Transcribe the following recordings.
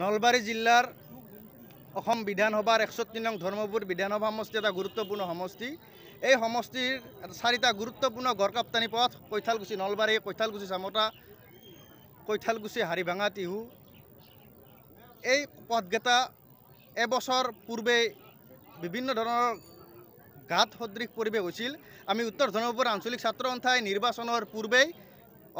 নলবাৰী জিলাৰ অসম বিধানসভাৰ একষষ্ঠি নং ধৰ্মপুৰ বিধানসভা সমষ্টি এটা গুৰুত্বপূৰ্ণ সমষ্টি এই সমষ্টিৰ চাৰিটা গুৰুত্বপূৰ্ণ গড়কাপ্তানি পথ কৈঠালকুছি নলবাৰী কৈঠালকুছি চামতা কৈঠালকুছি হাৰিভাঙা টিহু এই পথকেইটা এবছৰ পূৰ্বেই বিভিন্ন ধৰণৰ গাত সদৃশ পৰিৱেশ হৈছিল আমি উত্তৰ ধৰ্মপুৰ আঞ্চলিক ছাত্ৰ সন্থাই নিৰ্বাচনৰ পূৰ্বেই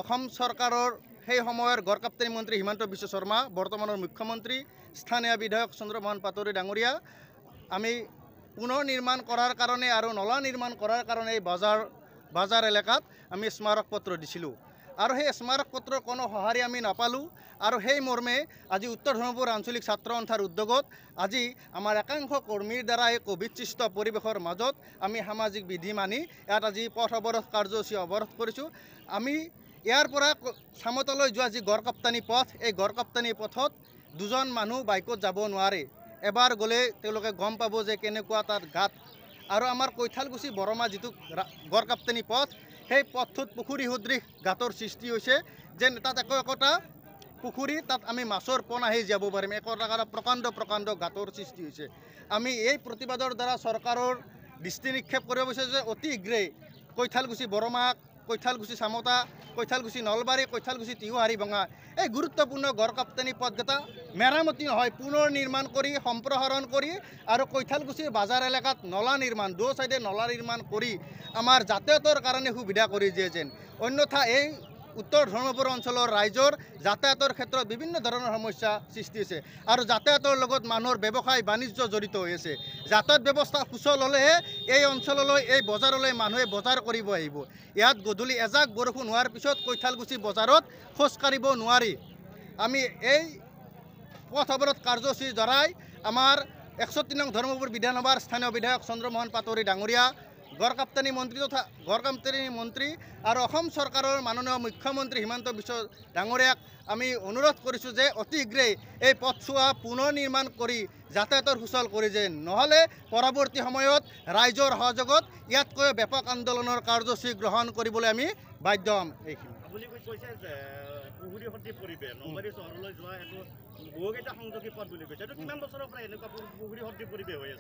অসম চৰকাৰৰ সেই সময়ৰ গড়কাপ্তানি মন্ত্ৰী হিমন্ত বিশ্ব শৰ্মা বৰ্তমানৰ মুখ্যমন্ত্ৰী স্থানীয় বিধায়ক চন্দ্ৰমোহন পাটৰী ডাঙৰীয়া আমি পুনৰ নিৰ্মাণ কৰাৰ কাৰণে আৰু নলা নিৰ্মাণ কৰাৰ কাৰণে এই বজাৰ বজাৰ এলেকাত আমি স্মাৰক পত্ৰ দিছিলোঁ আৰু সেই স্মাৰক পত্ৰৰ কোনো সঁহাৰি আমি নাপালোঁ আৰু সেই মৰ্মে আজি উত্তৰ ধৰ্মপুৰ আঞ্চলিক ছাত্ৰ সন্থাৰ উদ্যোগত আজি আমাৰ একাংশ কৰ্মীৰ দ্বাৰা এই কবিচিষ্ট পৰিৱেশৰ মাজত আমি সামাজিক বিধি মানি ইয়াত আজি পথ অৱৰোধ কাৰ্যসূচী অৱৰোধ কৰিছোঁ আমি ইয়াৰ পৰা চামতলৈ যোৱা যি গড়কাপ্তানী পথ এই গড়কাপ্তানী পথত দুজন মানুহ বাইকত যাব নোৱাৰে এবাৰ গ'লে তেওঁলোকে গম পাব যে কেনেকুৱা তাত গাঁত আৰু আমাৰ কৈঠালকুছি বৰমা যিটো গড়কাপ্তানী পথ সেই পথটোত পুখুৰী সদৃশ গাঁতৰ সৃষ্টি হৈছে যেন তাত একো একোটা পুখুৰী তাত আমি মাছৰ পণ আহি যাব পাৰিম একোটা প্ৰকাণ্ড প্ৰকাণ্ড গাঁতৰ সৃষ্টি হৈছে আমি এই প্ৰতিবাদৰ দ্বাৰা চৰকাৰৰ দৃষ্টি নিক্ষেপ কৰিব বিচাৰিছোঁ যে অতি শীঘ্ৰেই কৈঠালকুছি বৰমাক কৈঠালগুচি চামতা কৈঠালগুচি নলবাৰী কৈঠালগুচি তিহুহাৰী ভঙা এই গুৰুত্বপূৰ্ণ গড় কাপ্তানী পদকেইটা মেৰামতি নহয় পুনৰ নিৰ্মাণ কৰি সম্প্ৰসাৰণ কৰি আৰু কৈঠালগুচিৰ বজাৰ এলেকাত নলা নিৰ্মাণ দুয়ো চাইডে নলা নিৰ্মাণ কৰি আমাৰ যাতায়াতৰ কাৰণে সুবিধা কৰি দিয়ে যেন অন্যথা এই উত্তৰ ধৰ্মপুৰ অঞ্চলৰ ৰাইজৰ যাতায়াতৰ ক্ষেত্ৰত বিভিন্ন ধৰণৰ সমস্যা সৃষ্টি হৈছে আৰু যাতায়াতৰ লগত মানুহৰ ব্যৱসায় বাণিজ্য জড়িত হৈ আছে যাতায়াত ব্যৱস্থা সুচল হ'লেহে এই অঞ্চললৈ এই বজাৰলৈ মানুহে বজাৰ কৰিব আহিব ইয়াত গধূলি এজাক বৰষুণ হোৱাৰ পিছত কৈঠালগুচি বজাৰত খোজকাঢ়িব নোৱাৰি আমি এই পথ অৱৰোধ কাৰ্যসূচীৰ দ্বাৰাই আমাৰ একষষ্ঠি নং ধৰ্মপুৰ বিধানসভাৰ স্থানীয় বিধায়ক চন্দ্ৰমোহন পাতৰি ডাঙৰীয়া গড় কাপ্তানী মন্ত্ৰী তথা গড় কাপ্তানী মন্ত্ৰী আৰু চৰকাৰৰ মাননীয় মুখ্যমন্ত্ৰী হিমন্ত বিশ্ব ডাঙৰীয়াক আমি অনুৰোধ কৰিছোঁ যে অতি শীঘ্ৰে এই পথচোৱা পুনৰ নিৰ্মাণ কৰি যাতায়াতৰ সুচল কৰি যায় নহ'লে পৰৱৰ্তী সময়ত ৰাইজৰ সহযোগত ইয়াতকৈ ব্যাপক আন্দোলনৰ কাৰ্যসূচী গ্ৰহণ কৰিবলৈ আমি বাধ্য হ'ম এইখিনি বুলি কৈছে যে হ'ল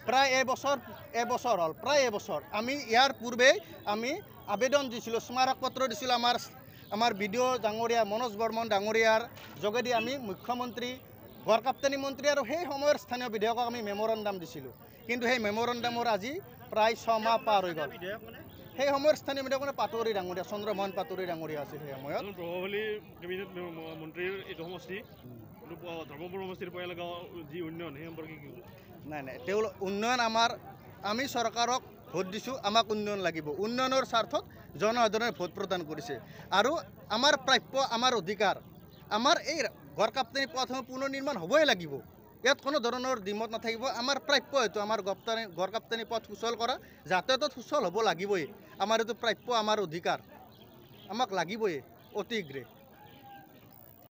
প্ৰায় এবছৰ আমি ইয়াৰ পূৰ্বেই আমি আবেদন দিছিলোঁ স্মাৰক পত্ৰ দিছিলোঁ আমাৰ আমাৰ বি ডি অ' ডাঙৰীয়া মনোজ বৰ্মন ডাঙৰীয়াৰ যোগেদি আমি মুখ্যমন্ত্ৰী গড় কাপ্তানী মন্ত্ৰী আৰু সেই সময়ৰ স্থানীয় বিধেয়কক আমি মেমৰণ্ডাম দিছিলোঁ কিন্তু সেই মেমৰণ্ডামৰ আজি প্ৰায় ছমাহ পাৰ হৈ গ'ল সেই সময়ৰ স্থানীয় মিডিয়া মানে পাতৰি ডাঙৰীয়া চন্দ্ৰমোহন পাতৰি ডাঙৰীয়া আছিল সেই সময়ত ৰহলী কেবিনেট মন্ত্ৰীৰ এইটো সমষ্টি ধৰ্মপুৰ সমষ্টিৰ পৰা এলেকা যি উন্নয়ন সেই সম্পৰ্কে কি নাই নাই তেওঁ উন্নয়ন আমাৰ আমি চৰকাৰক ভোট দিছোঁ আমাক উন্নয়ন লাগিব উন্নয়নৰ স্বাৰ্থত জনসাধাৰণে ভোট প্ৰদান কৰিছে আৰু আমাৰ প্ৰাপ্য আমাৰ অধিকাৰ আমাৰ এই গড়কাপ্তানি পথসমূহ পুনৰ নিৰ্মাণ হ'বই লাগিব ইয়াত কোনো ধৰণৰ ডিমত নাথাকিব আমাৰ প্ৰাপ্য এইটো আমাৰ গপ্তানি গড়কাপ্তানি পথ সুচল কৰা যাতায়াতত সুচল হ'ব লাগিবই আমাৰ এইটো প্ৰাপ্য আমাৰ অধিকাৰ আমাক লাগিবই অতিগ্ৰে